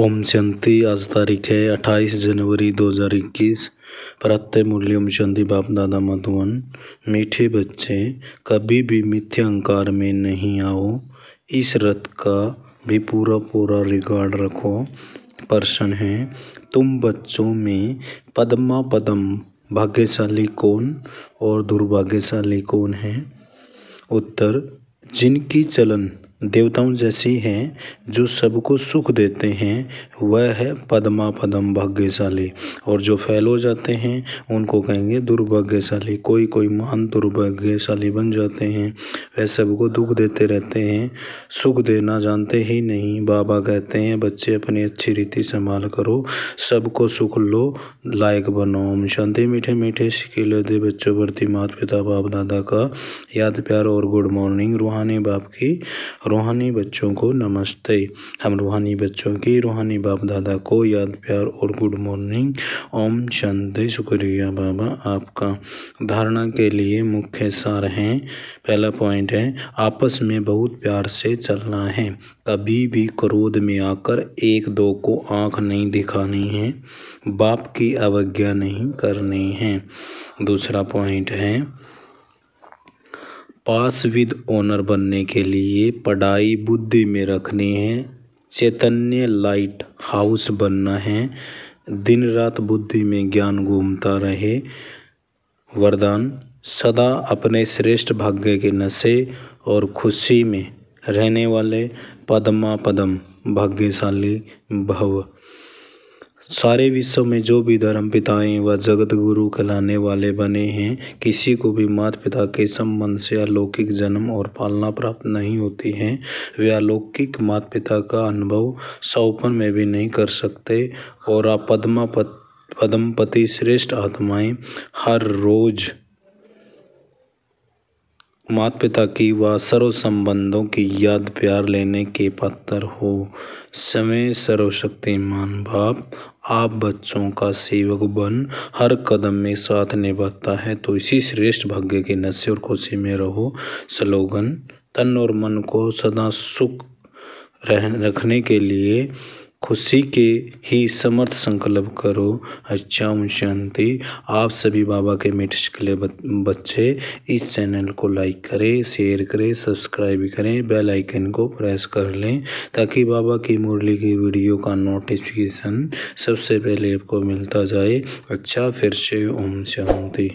ओम शांति आज तारीख है 28 जनवरी 2021 प्रत्यय मूल्य ओम शांति बाप दादा मधुवन मीठे बच्चे कभी भी मिथ्या अंकार में नहीं आओ इस रथ का भी पूरा पूरा रिकॉर्ड रखो प्रश्न है तुम बच्चों में पद्मा पद्म भाग्यशाली कौन और दुर्भाग्यशाली कौन है उत्तर जिनकी चलन देवताओं जैसे हैं जो सबको सुख देते हैं वह है पद्मा पदम भाग्यशाली और जो फैल हो जाते हैं उनको कहेंगे दुर्भाग्यशाली कोई कोई महान दुर्भाग्यशाली बन जाते हैं वह सबको दुख देते रहते हैं सुख देना जानते ही नहीं बाबा कहते हैं बच्चे अपनी अच्छी रीति संभाल करो सबको सुख लो लायक बनो शांति मीठे मीठे शिकीले दे बच्चों प्रति माता पिता बाप दादा का याद प्यार और गुड मॉर्निंग रूहानी बाप की रूहानी बच्चों को नमस्ते हम रूहानी बच्चों की रूहानी बाप दादा को याद प्यार और गुड मॉर्निंग ओम शांति शुक्रिया बाबा आपका धारणा के लिए मुख्य सार हैं पहला पॉइंट है आपस में बहुत प्यार से चलना है कभी भी क्रोध में आकर एक दो को आंख नहीं दिखानी है बाप की अवज्ञा नहीं करनी है दूसरा पॉइंट है पास विद ओनर बनने के लिए पढ़ाई बुद्धि में रखनी है चैतन्य लाइट हाउस बनना है दिन रात बुद्धि में ज्ञान घूमता रहे वरदान सदा अपने श्रेष्ठ भाग्य के नशे और खुशी में रहने वाले पदमा पदम भाग्यशाली भव सारे विश्व में जो भी धर्म पिताएं व जगत गुरु कहलाने वाले बने हैं किसी को भी मात पिता के संबंध से अलौकिक जन्म और पालना प्राप्त नहीं होती है वे अलौकिक माता पिता का अनुभव सौपन में भी नहीं कर सकते और आप पद्मा पद्मपति श्रेष्ठ आत्माएँ हर रोज़ माता पिता की व सर्व संबंधों की याद प्यार लेने के पात्र हो समय सर्वशक्तिमान बाप आप बच्चों का सेवक बन हर कदम में साथ निभाता है तो इसी श्रेष्ठ भाग्य के नशे और खुशी में रहो स्लोगन तन और मन को सदा सुख रह रखने के लिए खुशी के ही समर्थ संकल्प करो अच्छा ओम शांति आप सभी बाबा के मेटिस के लिए बच्चे इस चैनल को लाइक करें शेयर करें सब्सक्राइब करें बेल आइकन को प्रेस कर लें ताकि बाबा की मुरली की वीडियो का नोटिफिकेशन सबसे पहले आपको मिलता जाए अच्छा फिर से ओम शांति